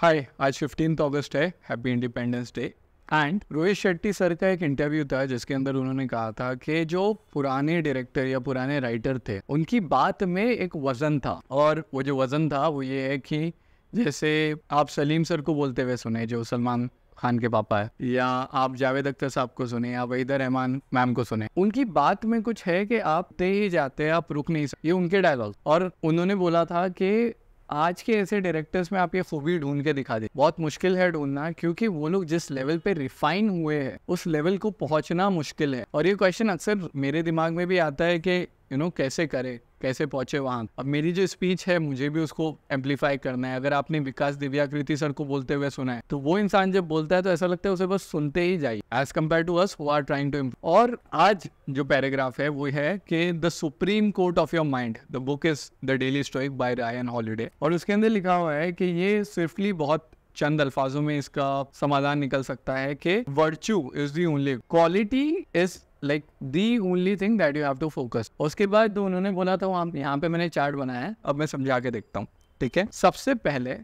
हाय आज फिफ्टीन अगस्त है happy independence day and Rohit Shetty sir का एक इंटरव्यू था जिसके अंदर उन्होंने कहा था कि जो पुराने डायरेक्टर या पुराने राइटर थे उनकी बात में एक वज़न था और वो जो वज़न था वो ये है कि जैसे आप सलीम सर को बोलते हुए सुने जो सलमान खान के पापा है या आप जावेद अख्तर साहब को सुने या वहीदा रहमान मैम को सुने उनकी बात में कुछ है कि आप दे ही जाते हैं आप रुक नहीं सकते ये उनके डायलॉग और उन्होंने बोला था कि आज के ऐसे डायरेक्टर्स में आप ये खूबी ढूंढ के दिखा दे बहुत मुश्किल है ढूंढना क्योंकि वो लोग जिस लेवल पे रिफाइन हुए हैं उस लेवल को पहुंचना मुश्किल है और ये क्वेश्चन अक्सर मेरे दिमाग में भी आता है कि यू नो कैसे करे कैसे पहुंचे वहां अब मेरी जो स्पीच है मुझे भी उसको एम्पलीफाई करना है अगर आपने विकास दिव्याकृति सर को बोलते हुए सुना है तो वो इंसान जब बोलता है तो ऐसा लगता है उसे बस सुनते ही जाइए as compare to us who are trying to improve और आज जो पैराग्राफ है वो है कि the supreme court of your mind the book is the daily stoic by Ryan Holiday और उसके अंदर लिखा हुआ है कि ये स्विफ्टली बहुत चंद अल्फाजों में इसका समाधान निकल सकता है कि virtue is the only quality is like the only thing that you have to focus उसके बाद तो उन्होंने बोला था वहाँ यहाँ पे मैंने चार्ट बनाया है अब मैं समझा के देखता हूँ ठीक है सबसे पहले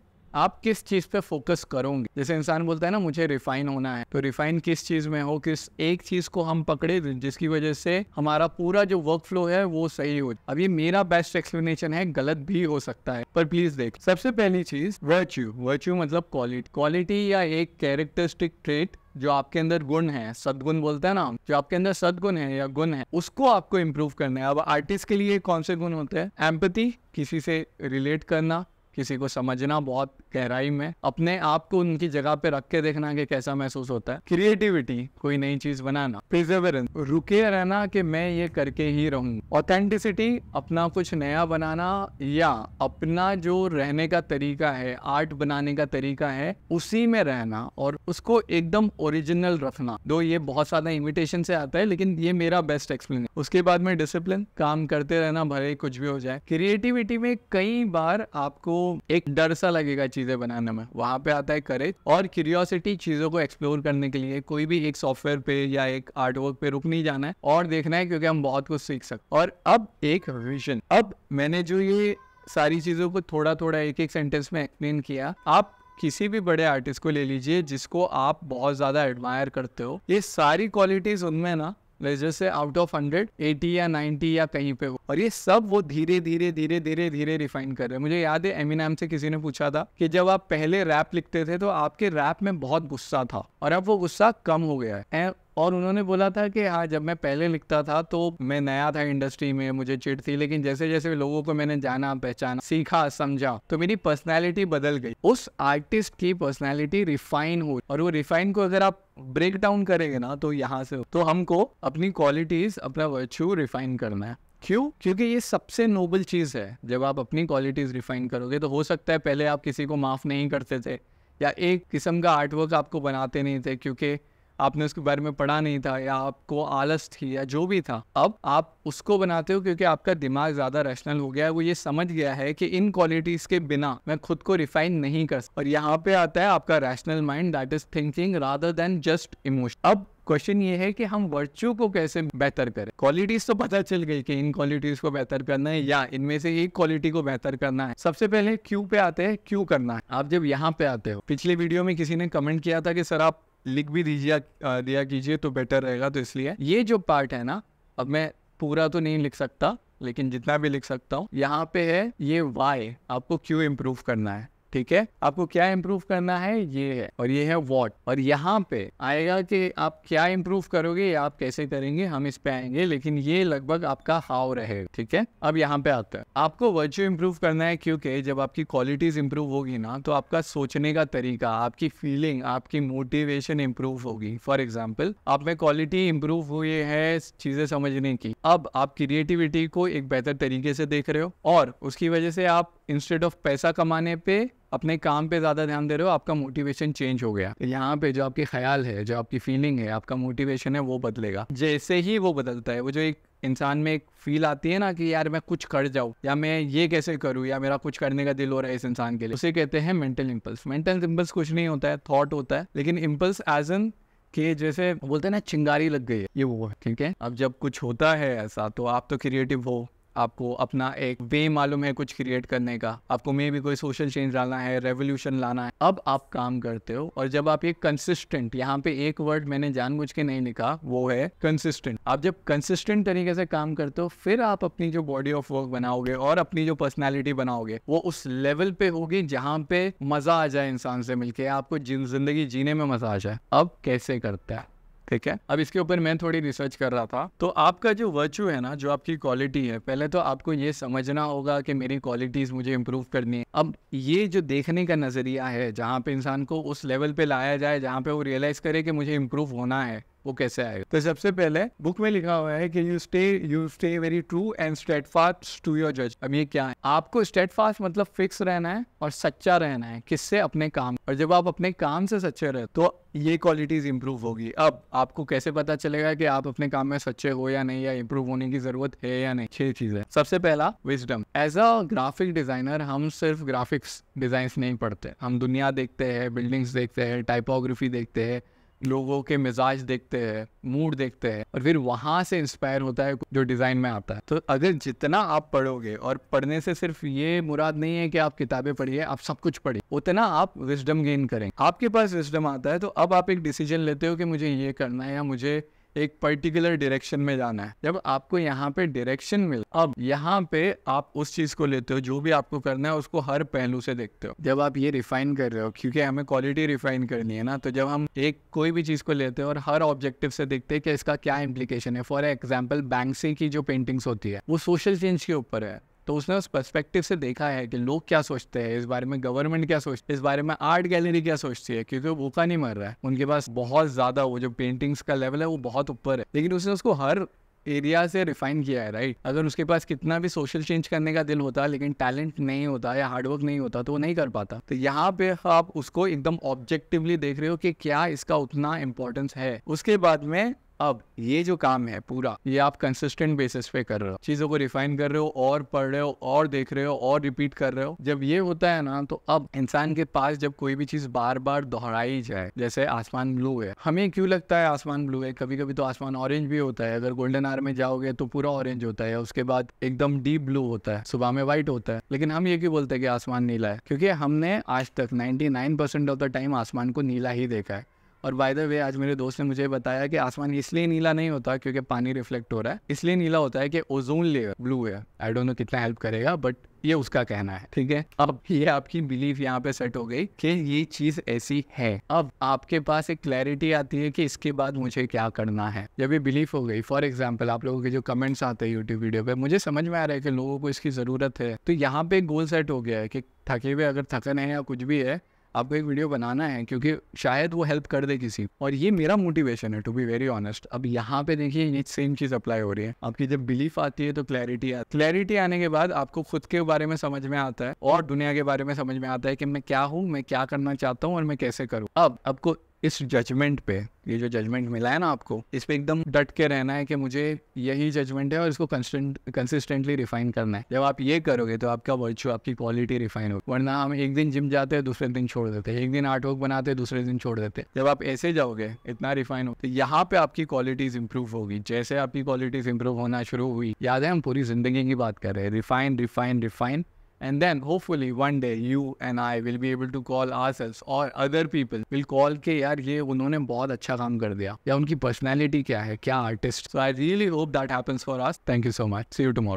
आप किस चीज़ पे फोकस करोगे जैसे इंसान बोलता है ना मुझे रिफाइन होना है तो रिफाइन किस चीज़ में हो किस एक चीज़ को हम पकड़े जिसकी वजह से हमारा पूरा जो वर्क फ्लो है वो सही हो अब ये मेरा बेस्ट एक्सप्लेनेशन है गलत भी हो सकता है पर प्लीज देख सबसे पहली चीज वर्च्यू वर्च्यू मतलब क्वालिटी क्वालिटी या एक कैरेक्टरिस्टिक ट्रेट जो आपके अंदर गुण है सदगुण बोलते हैं ना जो आपके अंदर सदगुण है या गुण है उसको आपको इम्प्रूव करना है अब आर्टिस्ट के लिए कौन से गुण होते हैं एम्पति किसी से रिलेट करना किसी को समझना बहुत गहराई में अपने आप को उनकी जगह पे रख के देखना कि कैसा महसूस होता है क्रिएटिविटी कोई नई चीज बनाना प्रिजर्वेरेंस रुके रहना कि मैं ये करके ही रहूं ऑथेंटिसिटी अपना कुछ नया बनाना या अपना जो रहने का तरीका है आर्ट बनाने का तरीका है उसी में रहना और उसको एकदम ओरिजिनल रखना दो ये बहुत ज्यादा इमिटेशन से आता है लेकिन ये मेरा बेस्ट एक्सप्लेन उसके बाद में डिसिप्लिन काम करते रहना भले कुछ भी हो जाए क्रिएटिविटी में कई बार आपको एक डर सा लगेगा चीज़ें बनाने में वहां पे आता है करेज और क्यूरियोसिटी चीज़ों को एक्सप्लोर करने के लिए कोई भी एक सॉफ्टवेयर पे या एक आर्टवर्क पे रुक नहीं जाना है और देखना है क्योंकि हम बहुत कुछ सीख सकते और अब एक विजन अब मैंने जो ये सारी चीज़ों को थोड़ा थोड़ा एक एक सेंटेंस में एक्सप्लेन किया आप किसी भी बड़े आर्टिस्ट को ले लीजिए जिसको आप बहुत ज़्यादा एडमायर करते हो ये सारी क्वालिटीज़ उनमें ना जैसे आउट ऑफ हंड्रेड एटी या नाइन्टी या कहीं पे हो और ये सब वो धीरे धीरे धीरे धीरे धीरे रिफाइन कर रहे हैं मुझे याद है एमिनाम से किसी ने पूछा था कि जब आप पहले रैप लिखते थे तो आपके रैप में बहुत गुस्सा था और अब वो गुस्सा कम हो गया है और उन्होंने बोला था कि हाँ जब मैं पहले लिखता था तो मैं नया था इंडस्ट्री में मुझे चिट थी लेकिन जैसे जैसे लोगों को मैंने जाना पहचाना सीखा समझा तो मेरी पर्सनैलिटी बदल गई उस आर्टिस्ट की पर्सनैलिटी रिफाइन हुई और वो रिफाइन को अगर आप ब्रेक डाउन करेंगे ना तो यहाँ से तो हमको अपनी क्वालिटीज अपना वर्च्यू रिफाइन करना है क्यों क्योंकि ये सबसे नोबल चीज़ है जब आप अपनी क्वालिटीज़ रिफाइन करोगे तो हो सकता है पहले आप किसी को माफ़ नहीं करते थे या एक किस्म का आर्टवर्क आपको बनाते नहीं थे क्योंकि आपने उसके बारे में पढ़ा नहीं था या आपको आलस थी या जो भी था अब आप उसको बनाते हो क्योंकि आपका दिमाग ज़्यादा रैशनल हो गया है वो ये समझ गया है कि इन क्वालिटीज़ के बिना मैं खुद को रिफाइन नहीं कर सकता और यहाँ पे आता है आपका rational mind that is thinking rather than just emotion अब क्वेश्चन ये है कि हम वर्च्यू को कैसे बेहतर करें क्वालिटीज तो पता चल गई कि इन क्वालिटीज को बेहतर करना है या इनमें से एक क्वालिटी को बेहतर करना है सबसे पहले क्यू पे आते हैं क्यू करना है आप जब यहाँ पे आते हो पिछले वीडियो में किसी ने कमेंट किया था कि सर आप लिख भी दीजिए दिया कीजिए तो बेटर रहेगा तो इसलिए ये जो पार्ट है ना अब मैं पूरा तो नहीं लिख सकता लेकिन जितना भी लिख सकता हूँ यहाँ पे है ये वाई आपको क्यों इम्प्रूव करना है ठीक है आपको क्या इम्प्रूव करना है ये है और ये है वॉट और यहाँ पे आएगा कि आप क्या इम्प्रूव करोगे आप कैसे करेंगे हम इस पे आएंगे लेकिन ये लगभग आपका हाव रहेगा ठीक है अब यहाँ पे आता है आपको वर्च्यू इम्प्रूव करना है क्योंकि जब आपकी क्वालिटीज इम्प्रूव होगी ना तो आपका सोचने का तरीका आपकी फीलिंग आपकी मोटिवेशन इम्प्रूव होगी फॉर एग्जाम्पल आप में क्वालिटी इम्प्रूव हुई है चीजें समझने की अब आप क्रिएटिविटी को एक बेहतर तरीके से देख रहे हो और उसकी वजह से आप इंस्टेड ऑफ पैसा कमाने पे अपने काम पे ज़्यादा ध्यान दे रहे हो आपका मोटिवेशन चेंज हो गया यहाँ पे जो आपकी ख्याल है जो आपकी फीलिंग है आपका मोटिवेशन है वो बदलेगा जैसे ही वो बदलता है वो जो एक इंसान में एक फील आती है ना कि यार मैं कुछ कर जाऊँ या मैं ये कैसे करूँ या मेरा कुछ करने का दिल हो रहा है इस इंसान के लिए उसे कहते हैं मेंटल इम्पल्स मेंटल इम्पल्स कुछ नहीं होता है थॉट होता है लेकिन इम्पल्स एज एन कि जैसे बोलते हैं ना चिंगारी लग गई है ये वो है ठीक है अब जब कुछ होता है ऐसा तो आप तो क्रिएटिव हो आपको अपना एक वे मालूम है कुछ क्रिएट करने का आपको मे भी कोई सोशल चेंज लाना है रेवोल्यूशन लाना है अब आप काम करते हो और जब आप ये कंसिस्टेंट यहाँ पे एक वर्ड मैंने जानबूझ के नहीं लिखा वो है कंसिस्टेंट आप जब कंसिस्टेंट तरीके से काम करते हो फिर आप अपनी जो बॉडी ऑफ वर्क बनाओगे और अपनी जो पर्सनैलिटी बनाओगे वो उस लेवल पे होगी जहाँ पे मजा आ जाए इंसान से मिलके आपको जिंदगी जीने में मजा आ जाए अब कैसे करता है ठीक है अब इसके ऊपर मैं थोड़ी रिसर्च कर रहा था तो आपका जो वर्चू है ना जो आपकी क्वालिटी है पहले तो आपको ये समझना होगा कि मेरी क्वालिटीज़ मुझे इम्प्रूव करनी है अब ये जो देखने का नज़रिया है जहाँ पे इंसान को उस लेवल पे लाया जाए जहाँ पे वो रियलाइज़ करे कि मुझे इम्प्रूव होना है वो कैसे आएगा तो सबसे पहले बुक में लिखा हुआ है कि you stay you stay very true and state to your जज अब ये क्या है आपको स्टेट मतलब फिक्स रहना है और सच्चा रहना है किससे अपने काम और जब आप अपने काम से सच्चे रहे तो ये क्वालिटीज इंप्रूव होगी अब आपको कैसे पता चलेगा कि आप अपने काम में सच्चे हो या नहीं या इंप्रूव होने की जरूरत है या नहीं छह चीजें सबसे पहला wisdom as a graphic designer हम सिर्फ ग्राफिक्स डिजाइन नहीं पढ़ते हम दुनिया देखते हैं बिल्डिंग्स देखते हैं टाइपोग्राफी देखते हैं लोगों के मिजाज देखते हैं मूड देखते हैं और फिर वहां से इंस्पायर होता है जो डिज़ाइन में आता है तो अगर जितना आप पढ़ोगे और पढ़ने से सिर्फ ये मुराद नहीं है कि आप किताबें पढ़िए आप सब कुछ पढ़िए उतना आप विजडम गेन करें आपके पास विजडम आता है तो अब आप एक डिसीजन लेते हो कि मुझे ये करना है या मुझे एक पर्टिकुलर डायरेक्शन में जाना है जब आपको यहाँ पे डायरेक्शन मिल अब यहाँ पे आप उस चीज को लेते हो जो भी आपको करना है उसको हर पहलू से देखते हो जब आप ये रिफाइन कर रहे हो क्योंकि हमें क्वालिटी रिफाइन करनी है ना तो जब हम एक कोई भी चीज को लेते हैं और हर ऑब्जेक्टिव से देखते हैं कि इसका क्या इम्प्लीकेशन है फॉर एग्जाम्पल बैंक की जो पेंटिंग्स होती है वो सोशल चेंज के ऊपर है तो उसने उस परस्पेक्टिव से देखा है कि लोग क्या सोचते हैं इस बारे में गवर्नमेंट क्या सोचती है इस बारे में आर्ट गैलरी क्या सोचती है क्योंकि वो भूखा नहीं मर रहा है उनके पास बहुत ज़्यादा वो जो पेंटिंग्स का लेवल है वो बहुत ऊपर है लेकिन उसने उसको हर एरिया से रिफाइन किया है राइट अगर उसके पास कितना भी सोशल चेंज करने का दिल होता लेकिन टैलेंट नहीं होता या हार्डवर्क नहीं होता तो वो नहीं कर पाता तो यहाँ पे आप उसको एकदम ऑब्जेक्टिवली देख रहे हो कि क्या इसका उतना इम्पोर्टेंस है उसके बाद में अब ये जो काम है पूरा ये आप कंसिस्टेंट बेसिस पे कर रहे हो चीजों को रिफाइन कर रहे हो और पढ़ रहे हो और देख रहे हो और रिपीट कर रहे हो जब ये होता है ना तो अब इंसान के पास जब कोई भी चीज बार बार दोहराई जाए जैसे आसमान ब्लू है हमें क्यों लगता है आसमान ब्लू है कभी कभी तो आसमान ऑरेंज भी होता है अगर गोल्डन आर में जाओगे तो पूरा ऑरेंज होता है उसके बाद एकदम डीप ब्लू होता है सुबह में व्हाइट होता है लेकिन हम ये क्यों बोलते हैं कि आसमान नीला है क्योंकि हमने आज तक नाइनटी ऑफ द टाइम आसमान को नीला ही देखा है और बाय द वे आज मेरे दोस्त ने मुझे बताया कि आसमान इसलिए नीला नहीं होता क्योंकि पानी रिफ्लेक्ट हो रहा है इसलिए नीला होता है कि ओजोन लेयर ब्लू है आई डोंट नो कितना हेल्प करेगा बट ये उसका कहना है ठीक है अब ये आपकी बिलीफ यहाँ पे सेट हो गई कि ये चीज ऐसी है अब आपके पास एक क्लैरिटी आती है कि इसके बाद मुझे क्या करना है जब ये बिलीफ हो गई फॉर एग्जाम्पल आप लोगों के जो कमेंट्स आते हैं यूट्यूब वीडियो पे मुझे समझ में आ रहा है कि लोगों को इसकी जरूरत है तो यहाँ पे गोल सेट हो गया है कि थके हुए अगर थकन है या कुछ भी है आपको एक वीडियो बनाना है क्योंकि शायद वो हेल्प कर दे किसी और ये मेरा मोटिवेशन है टू बी वेरी ऑनेस्ट अब यहाँ पे देखिए ये सेम चीज़ अप्लाई हो रही है आपकी जब बिलीफ आती है तो क्लैरिटी आती क्लैरिटी आने के बाद आपको खुद के बारे में समझ में आता है और दुनिया के बारे में समझ में आता है कि मैं क्या हूँ मैं क्या करना चाहता हूँ और मैं कैसे करूँ अब आपको इस जजमेंट पे ये जो जजमेंट मिला है ना आपको इस पे एकदम डट के रहना है कि मुझे यही जजमेंट है और इसको कंसिस्टेंटली रिफाइन करना है जब आप ये करोगे तो आपका वर्च्यू आपकी क्वालिटी रिफाइन होगी वरना हम एक दिन जिम जाते हैं दूसरे दिन छोड़ देते हैं एक दिन आर्ट वर्क बनाते हैं दूसरे दिन छोड़ देते हैं जब आप ऐसे जाओगे इतना रिफाइन हो तो यहाँ पे आपकी क्वालिटीज इंप्रूव होगी जैसे आपकी क्वालिटीज इंप्रूव होना शुरू हुई याद है हम पूरी जिंदगी की बात कर रहे हैं refine refine refine And then hopefully one day you and I will be able to call ourselves or other people will call के यार ये उन्होंने बहुत अच्छा काम कर दिया या उनकी personality क्या है क्या artist. So I really hope that happens for us. Thank you so much. See you tomorrow.